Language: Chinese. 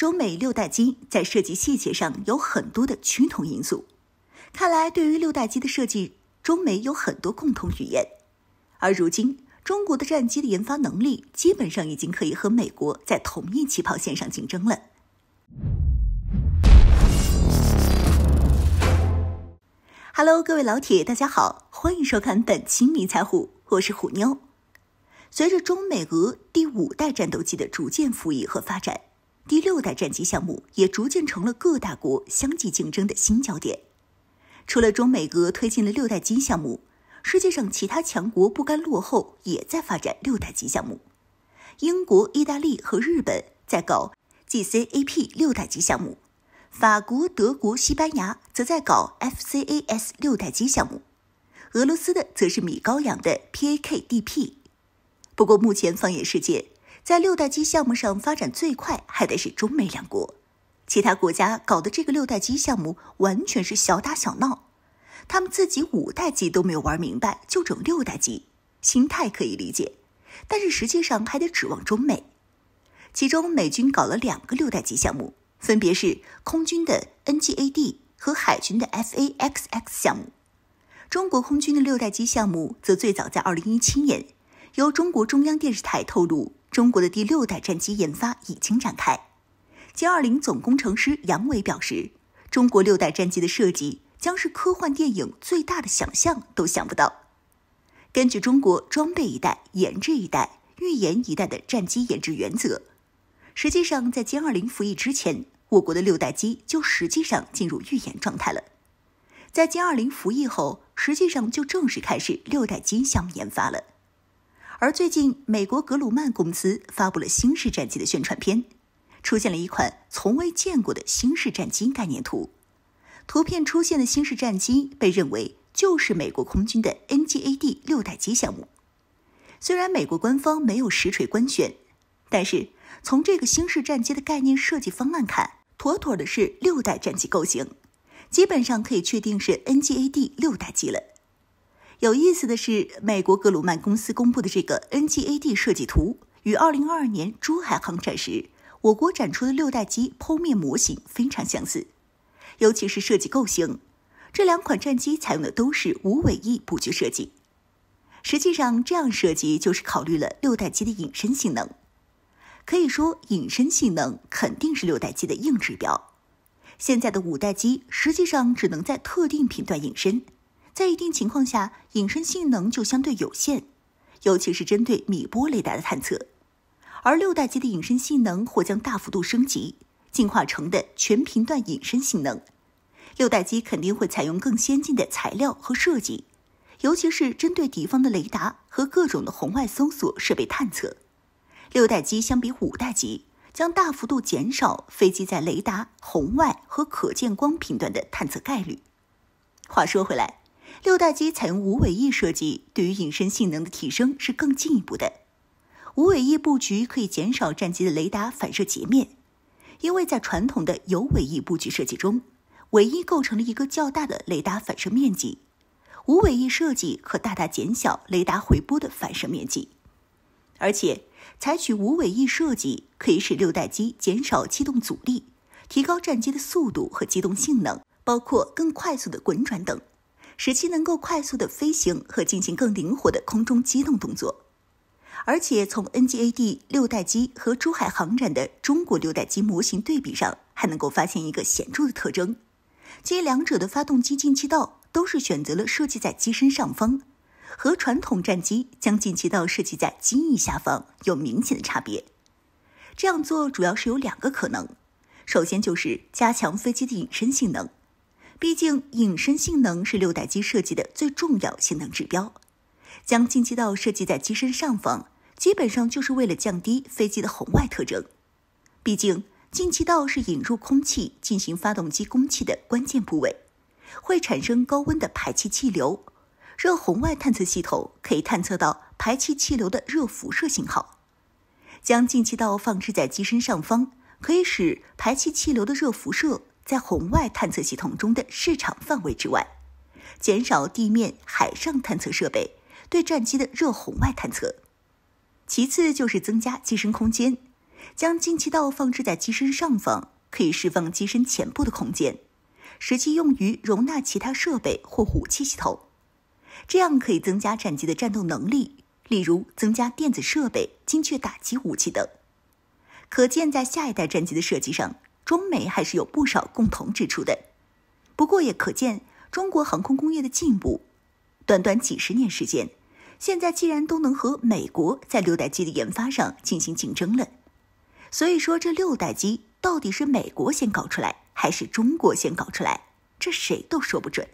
中美六代机在设计细节上有很多的趋同因素，看来对于六代机的设计，中美有很多共同语言。而如今，中国的战机的研发能力基本上已经可以和美国在同一起跑线上竞争了。Hello，各位老铁，大家好，欢迎收看本期迷彩虎，我是虎妞。随着中美俄第五代战斗机的逐渐服役和发展。第六代战机项目也逐渐成了各大国相继竞争的新焦点。除了中美俄推进了六代机项目，世界上其他强国不甘落后，也在发展六代机项目。英国、意大利和日本在搞 GCAP 六代机项目，法国、德国、西班牙则在搞 FCAS 六代机项目，俄罗斯的则是米高扬的 PAKDP。不过，目前放眼世界。在六代机项目上发展最快，还得是中美两国，其他国家搞的这个六代机项目完全是小打小闹，他们自己五代机都没有玩明白，就整六代机，心态可以理解，但是实际上还得指望中美。其中，美军搞了两个六代机项目，分别是空军的 NGAD 和海军的 FAXX 项目。中国空军的六代机项目则最早在二零一七年，由中国中央电视台透露。中国的第六代战机研发已经展开。歼二零总工程师杨伟表示，中国六代战机的设计将是科幻电影最大的想象都想不到。根据中国装备一代、研制一代、预研一代的战机研制原则，实际上在歼二零服役之前，我国的六代机就实际上进入预研状态了。在歼二零服役后，实际上就正式开始六代机项目研发了。而最近，美国格鲁曼公司发布了新式战机的宣传片，出现了一款从未见过的新式战机概念图。图片出现的新式战机被认为就是美国空军的 NGAD 六代机项目。虽然美国官方没有实锤官宣，但是从这个新式战机的概念设计方案看，妥妥的是六代战机构型，基本上可以确定是 NGAD 六代机了。有意思的是，美国格鲁曼公司公布的这个 NGAD 设计图，与二零二二年珠海航展时我国展出的六代机剖面模型非常相似，尤其是设计构型，这两款战机采用的都是无尾翼布局设计。实际上，这样设计就是考虑了六代机的隐身性能。可以说，隐身性能肯定是六代机的硬指标。现在的五代机实际上只能在特定频段隐身。在一定情况下，隐身性能就相对有限，尤其是针对米波雷达的探测。而六代机的隐身性能或将大幅度升级，进化成的全频段隐身性能。六代机肯定会采用更先进的材料和设计，尤其是针对敌方的雷达和各种的红外搜索设备探测。六代机相比五代机，将大幅度减少飞机在雷达、红外和可见光频段的探测概率。话说回来。六代机采用无尾翼设计，对于隐身性能的提升是更进一步的。无尾翼布局可以减少战机的雷达反射截面，因为在传统的有尾翼布局设计中，尾翼构成了一个较大的雷达反射面积。无尾翼设计可大大减小雷达回波的反射面积，而且采取无尾翼设计可以使六代机减少气动阻力，提高战机的速度和机动性能，包括更快速的滚转等。使其能够快速的飞行和进行更灵活的空中机动动作，而且从 NGAD 六代机和珠海航展的中国六代机模型对比上，还能够发现一个显著的特征，即两者的发动机进气道都是选择了设计在机身上方，和传统战机将进气道设计在机翼下方有明显的差别。这样做主要是有两个可能，首先就是加强飞机的隐身性能。毕竟，隐身性能是六代机设计的最重要性能指标。将进气道设计在机身上方，基本上就是为了降低飞机的红外特征。毕竟，进气道是引入空气进行发动机供气的关键部位，会产生高温的排气气流。热红外探测系统可以探测到排气气流的热辐射信号。将进气道放置在机身上方，可以使排气气流的热辐射。在红外探测系统中的市场范围之外，减少地面、海上探测设备对战机的热红外探测。其次就是增加机身空间，将进气道放置在机身上方，可以释放机身前部的空间，实际用于容纳其他设备或武器系统。这样可以增加战机的战斗能力，例如增加电子设备、精确打击武器等。可见，在下一代战机的设计上。中美还是有不少共同之处的，不过也可见中国航空工业的进步。短短几十年时间，现在既然都能和美国在六代机的研发上进行竞争了。所以说，这六代机到底是美国先搞出来，还是中国先搞出来，这谁都说不准。